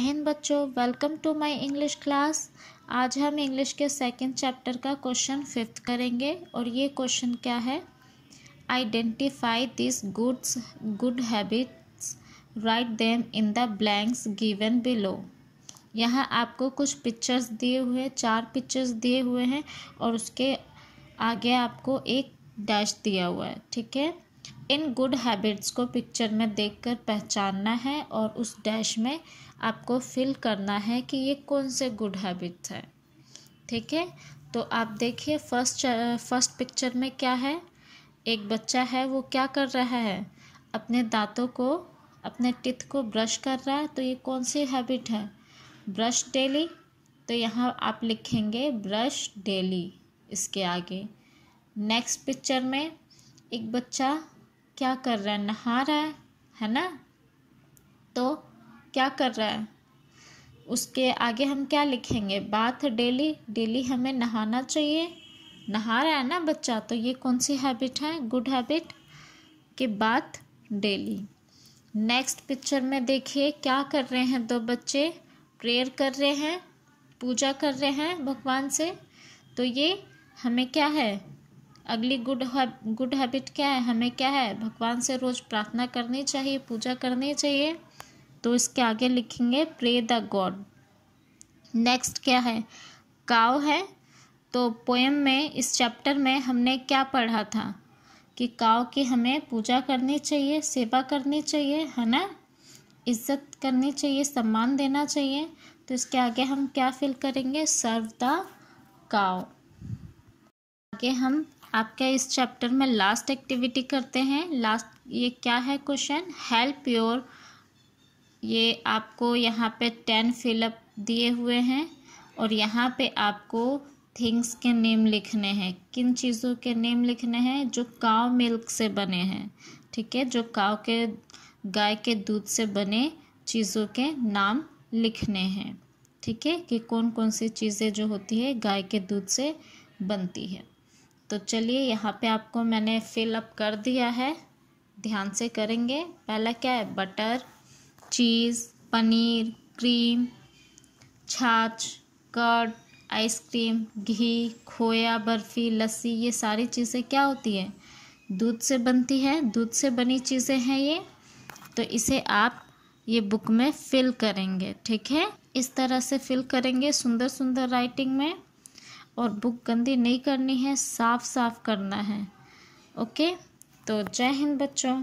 हिंद बच्चों welcome to my English class आज हम इंग्लिश के सेकंड चैप्टर का क्वेश्चन फिफ्थ करेंगे और ये क्वेश्चन क्या है identify this goods good habits write them in the blanks given below यहाँ आपको कुछ पिक्चर्स दिए हुए चार पिक्चर्स दिए हुए हैं और उसके आगे आपको एक डैश दिया हुआ है ठीक है इन गुड हैबिट्स को पिक्चर में देखकर पहचानना है और उस डैश में आपको फिल करना है कि ये कौन से गुड हैबिट्स हैं ठीक है तो आप देखिए फर्स्ट फर्स्ट पिक्चर में क्या है एक बच्चा है वो क्या कर रहा है अपने दांतों को अपने टिथ को ब्रश कर रहा है तो ये कौन सी हैबिट है ब्रश डेली तो यहाँ आप लिखेंगे ब्रश डेली इसके आगे नेक्स्ट पिक्चर में एक बच्चा क्या कर रहा है नहा रहा है है ना तो क्या कर रहा है उसके आगे हम क्या लिखेंगे बाथ डेली डेली हमें नहाना चाहिए नहा रहा है ना बच्चा तो ये कौन सी हैबिट है गुड हैबिट के बाथ डेली नेक्स्ट पिक्चर में देखिए क्या कर रहे हैं दो बच्चे प्रेयर कर रहे हैं पूजा कर रहे हैं भगवान से तो ये हमें क्या है अगली गुड गुड हैबिट क्या है हमें क्या है भगवान से रोज़ प्रार्थना करनी चाहिए पूजा करनी चाहिए तो इसके आगे लिखेंगे प्रे द गॉड नेक्स्ट क्या है काव है तो पोएम में इस चैप्टर में हमने क्या पढ़ा था कि काव की हमें पूजा करनी चाहिए सेवा करनी चाहिए है ना इज्जत करनी चाहिए सम्मान देना चाहिए तो इसके आगे हम क्या फील करेंगे सर्व द काव आगे हम आपका इस चैप्टर में लास्ट एक्टिविटी करते हैं लास्ट ये क्या है क्वेश्चन हेल्प योर ये आपको यहाँ पे टेन फिलअप दिए हुए हैं और यहाँ पे आपको थिंग्स के नेम लिखने हैं किन चीज़ों के नेम लिखने हैं जो काव मिल्क से बने हैं ठीक है जो काव के गाय के दूध से बने चीज़ों के नाम लिखने हैं ठीक है कि कौन कौन सी चीज़ें जो होती है गाय के दूध से बनती है तो चलिए यहाँ पे आपको मैंने फिल अप कर दिया है ध्यान से करेंगे पहला क्या है बटर चीज़ पनीर क्रीम छाछ कर्ड आइसक्रीम घी खोया बर्फ़ी लस्सी ये सारी चीज़ें क्या होती हैं दूध से बनती है दूध से बनी चीज़ें हैं ये तो इसे आप ये बुक में फिल करेंगे ठीक है इस तरह से फिल करेंगे सुंदर सुंदर राइटिंग में और बुक गंदी नहीं करनी है साफ साफ करना है ओके तो जय हिंद बच्चों